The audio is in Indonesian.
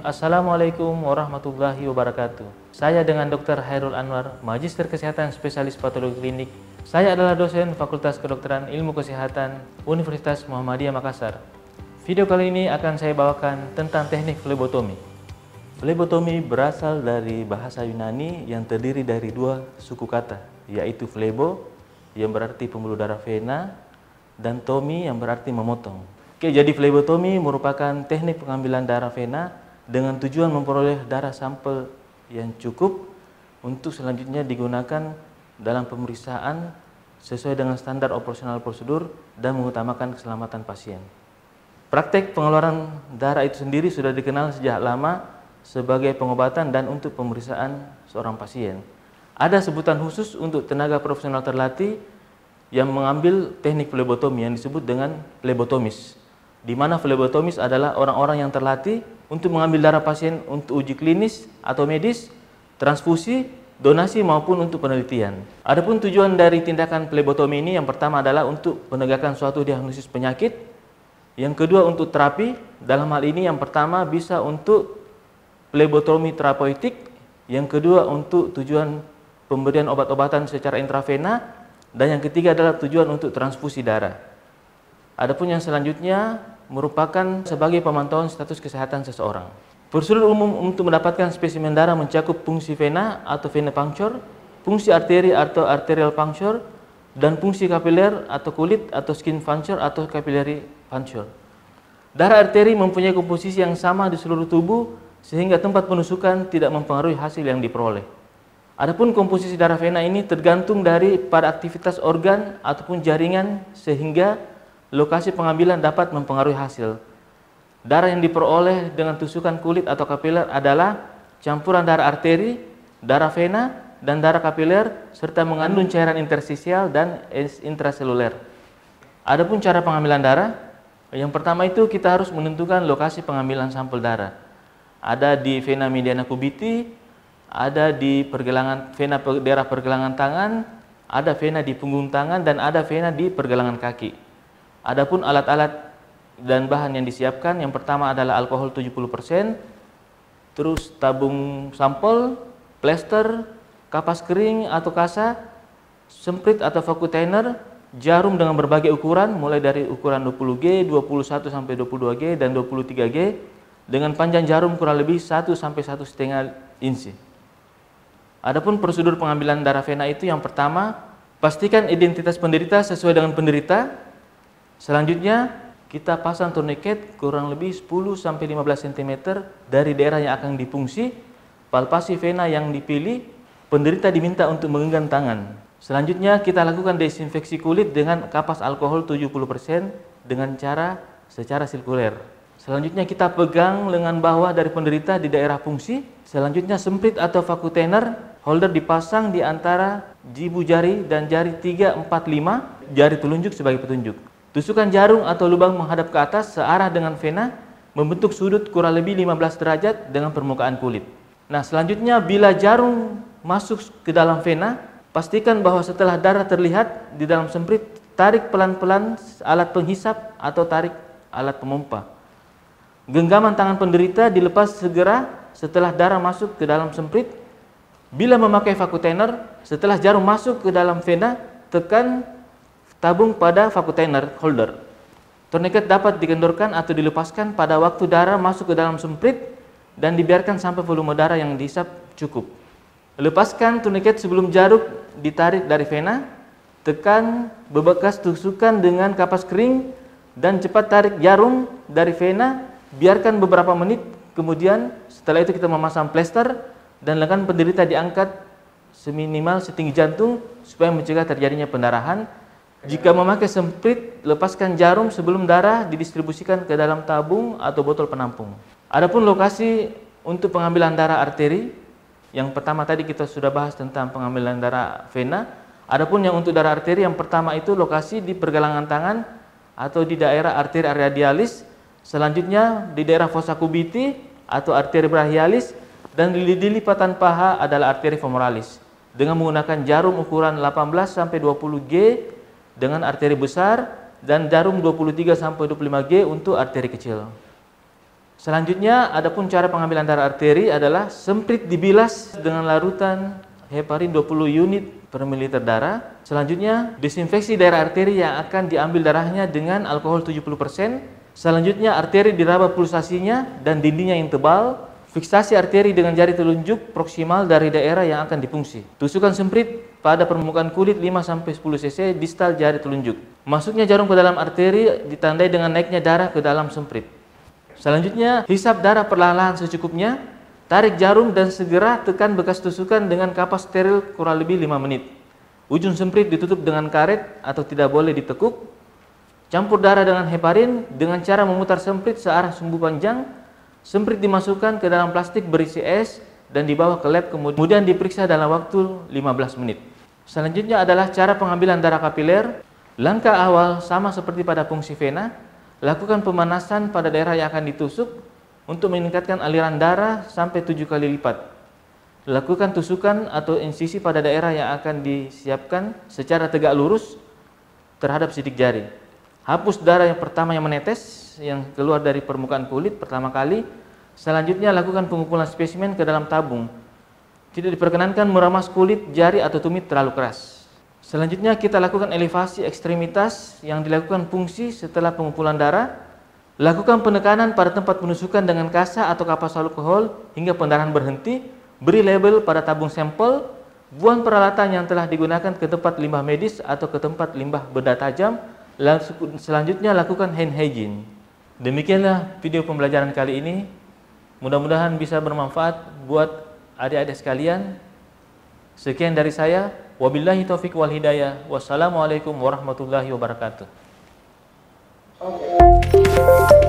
Assalamualaikum warahmatullahi wabarakatuh. Saya dengan Dr. Hairul Anwar, Magister Kesehatan Spesialis Patologi Klinik. Saya adalah dosen Fakultas Kedokteran Ilmu Kesehatan Universitas Muhammadiyah Makassar. Video kali ini akan saya bawakan tentang teknik flebotomi. Flebotomi berasal dari bahasa Yunani yang terdiri dari dua suku kata, yaitu flebo yang berarti pembuluh darah vena dan tomi yang berarti memotong. Oke, jadi flebotomi merupakan teknik pengambilan darah vena dengan tujuan memperoleh darah sampel yang cukup untuk selanjutnya digunakan dalam pemeriksaan sesuai dengan standar operasional prosedur dan mengutamakan keselamatan pasien. Praktek pengeluaran darah itu sendiri sudah dikenal sejak lama sebagai pengobatan dan untuk pemeriksaan seorang pasien. Ada sebutan khusus untuk tenaga profesional terlatih yang mengambil teknik flebotomi yang disebut dengan flebotomis. Di mana flebotomis adalah orang-orang yang terlatih untuk mengambil darah pasien untuk uji klinis atau medis, transfusi, donasi maupun untuk penelitian. Adapun tujuan dari tindakan plebotomi ini yang pertama adalah untuk penegakan suatu diagnosis penyakit, yang kedua untuk terapi, dalam hal ini yang pertama bisa untuk plebotomi terapeutik, yang kedua untuk tujuan pemberian obat-obatan secara intravena, dan yang ketiga adalah tujuan untuk transfusi darah. Adapun yang selanjutnya merupakan sebagai pemantauan status kesehatan seseorang. Prosedur umum untuk mendapatkan spesimen darah mencakup fungsi vena atau vena puncture, fungsi arteri atau arterial puncture, dan fungsi kapiler atau kulit atau skin puncture atau capillary puncture. Darah arteri mempunyai komposisi yang sama di seluruh tubuh sehingga tempat penusukan tidak mempengaruhi hasil yang diperoleh. Adapun komposisi darah vena ini tergantung dari pada aktivitas organ ataupun jaringan sehingga Lokasi pengambilan dapat mempengaruhi hasil. Darah yang diperoleh dengan tusukan kulit atau kapiler adalah campuran darah arteri, darah vena, dan darah kapiler serta mengandung cairan interstisial dan intraseluler. Adapun cara pengambilan darah, yang pertama itu kita harus menentukan lokasi pengambilan sampel darah. Ada di vena mediana cubiti, ada di pergelangan vena daerah pergelangan tangan, ada vena di punggung tangan dan ada vena di pergelangan kaki. Adapun alat-alat dan bahan yang disiapkan, yang pertama adalah alkohol 70%, terus tabung sampel, plester, kapas kering atau kasa, semprit atau vacutainer, jarum dengan berbagai ukuran mulai dari ukuran 20G, 21 sampai 22G dan 23G dengan panjang jarum kurang lebih 1 sampai 1,5 inci. Adapun prosedur pengambilan darah vena itu yang pertama, pastikan identitas penderita sesuai dengan penderita Selanjutnya kita pasang tourniquet kurang lebih 10 sampai 15 cm dari daerah yang akan dipungsi. Palpasi vena yang dipilih, penderita diminta untuk menggenggam tangan. Selanjutnya kita lakukan desinfeksi kulit dengan kapas alkohol 70% dengan cara secara sirkuler. Selanjutnya kita pegang lengan bawah dari penderita di daerah fungsi. Selanjutnya semprit atau vakutainer holder dipasang di antara jibu jari dan jari 3, 4, 5, jari telunjuk sebagai petunjuk. Tusukan jarum atau lubang menghadap ke atas searah dengan vena membentuk sudut kurang lebih 15 derajat dengan permukaan kulit. Nah, selanjutnya bila jarum masuk ke dalam vena, pastikan bahwa setelah darah terlihat di dalam semprit, tarik pelan-pelan alat penghisap atau tarik alat pemompa. Genggaman tangan penderita dilepas segera setelah darah masuk ke dalam semprit. Bila memakai vakutainer, setelah jarum masuk ke dalam vena, tekan tabung pada vakutainer holder. Tourniquet dapat dikendorkan atau dilepaskan pada waktu darah masuk ke dalam semprit dan dibiarkan sampai volume darah yang dihisap cukup. Lepaskan tourniquet sebelum jarum ditarik dari vena, tekan bebekas tusukan dengan kapas kering dan cepat tarik jarum dari vena, biarkan beberapa menit, kemudian setelah itu kita memasang plester dan lengan penderita diangkat seminimal setinggi jantung supaya mencegah terjadinya pendarahan jika memakai semprit, lepaskan jarum sebelum darah didistribusikan ke dalam tabung atau botol penampung. Adapun lokasi untuk pengambilan darah arteri, yang pertama tadi kita sudah bahas tentang pengambilan darah vena. Adapun yang untuk darah arteri yang pertama itu lokasi di pergelangan tangan atau di daerah arteri radialis, selanjutnya di daerah fossa cubiti atau arteri brachialis dan di lipatan paha adalah arteri femoralis dengan menggunakan jarum ukuran 18 sampai 20 G dengan arteri besar dan jarum 23 sampai 25G untuk arteri kecil. Selanjutnya, adapun cara pengambilan darah arteri adalah semprit dibilas dengan larutan heparin 20 unit per mililiter darah. Selanjutnya, disinfeksi daerah arteri yang akan diambil darahnya dengan alkohol 70%. Selanjutnya, arteri diraba pulsasinya dan dindingnya yang tebal. Fiksasi arteri dengan jari telunjuk proksimal dari daerah yang akan dipungsi. Tusukan semprit pada permukaan kulit 5-10 cc distal jari telunjuk. Masuknya jarum ke dalam arteri ditandai dengan naiknya darah ke dalam semprit. Selanjutnya, hisap darah perlahan-lahan secukupnya, tarik jarum dan segera tekan bekas tusukan dengan kapas steril kurang lebih 5 menit. Ujung semprit ditutup dengan karet atau tidak boleh ditekuk. Campur darah dengan heparin dengan cara memutar semprit searah sumbu panjang. Semprit dimasukkan ke dalam plastik berisi es dan dibawa ke lab kemudian diperiksa dalam waktu 15 menit. Selanjutnya adalah cara pengambilan darah kapiler. Langkah awal sama seperti pada fungsi vena, lakukan pemanasan pada daerah yang akan ditusuk untuk meningkatkan aliran darah sampai tujuh kali lipat. Lakukan tusukan atau insisi pada daerah yang akan disiapkan secara tegak lurus terhadap sidik jari. Hapus darah yang pertama yang menetes yang keluar dari permukaan kulit pertama kali. Selanjutnya lakukan pengumpulan spesimen ke dalam tabung tidak diperkenankan meramas kulit, jari atau tumit terlalu keras. Selanjutnya kita lakukan elevasi ekstremitas yang dilakukan fungsi setelah pengumpulan darah. Lakukan penekanan pada tempat penusukan dengan kasa atau kapas alkohol hingga pendarahan berhenti. Beri label pada tabung sampel. Buang peralatan yang telah digunakan ke tempat limbah medis atau ke tempat limbah benda tajam. Selanjutnya lakukan hand hygiene. Demikianlah video pembelajaran kali ini. Mudah-mudahan bisa bermanfaat buat adik-adik sekalian, sekian dari saya. Wabillahi taufik wal hidayah. Wassalamualaikum warahmatullahi wabarakatuh. Okay. Oh.